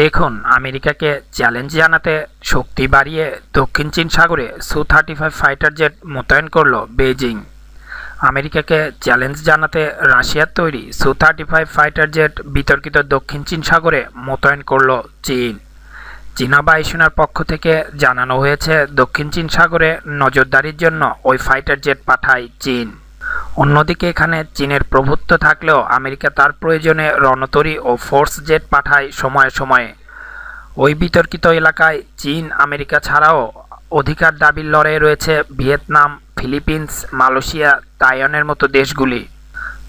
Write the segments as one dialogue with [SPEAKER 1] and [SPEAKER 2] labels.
[SPEAKER 1] দেখুন আমেরিকাকে চ্যালেঞ্জ জানাতে শক্তি বাড়িয়ে দক্ষিণ চীন সাগরে সু থার্টি ফাইভ ফাইটার জেট মোতায়েন করল বেজিং আমেরিকাকে চ্যালেঞ্জ জানাতে রাশিয়ার তৈরি সু থার্টি ফাইভ ফাইটার জেট বিতর্কিত দক্ষিণ চীন সাগরে মোতায়েন করল চীন চীনা বায়ুসেনার পক্ষ থেকে জানানো হয়েছে দক্ষিণ চীন সাগরে নজরদারির জন্য ওই ফাইটার জেট পাঠায় চীন অন্যদিকে এখানে চীনের প্রভুত্ব থাকলেও আমেরিকা তার প্রয়োজনে রণতরী ও ফোর্স জেট পাঠায় সময়ে সময়ে ওই বিতর্কিত এলাকায় চীন আমেরিকা ছাড়াও অধিকার দাবির লড়াই রয়েছে ভিয়েতনাম ফিলিপিন্স মালয়েশিয়া তাইওয়ানের মতো দেশগুলি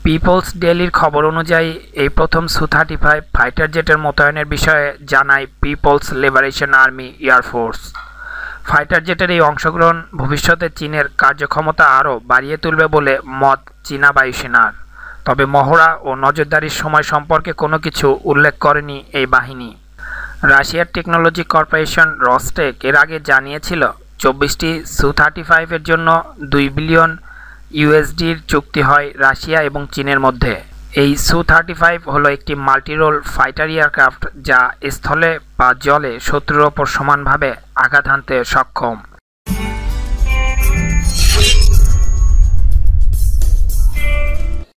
[SPEAKER 1] পিপলস ডেলির খবর অনুযায়ী এই প্রথম সু থার্টি ফাইভ ফাইটার জেটের মোতায়েনের বিষয়ে জানায় People's Liberation Army air force fighter জেটের এই অংশগ্রহণ ভবিষ্যতে চীনের কার্যক্ষমতা আরও বাড়িয়ে তুলবে বলে মত চীনা বায়ুসেনার তবে মহড়া ও নজরদারির সময় সম্পর্কে কোনো কিছু উল্লেখ করেনি এই বাহিনী রাশিয়ার টেকনোলজি কর্পোরেশন রস্টেক এর আগে জানিয়েছিল চব্বিশটি সু থার্টি ফাইভের জন্য দুই বিলিয়ন ইউএসডির চুক্তি হয় রাশিয়া এবং চীনের মধ্যে এই সু থার্টি ফাইভ হলো একটি মাল্টিরোল ফাইটার এয়ারক্রাফট যা স্থলে বা জলে শত্রুর ওপর সমানভাবে আঘাত হানতে সক্ষম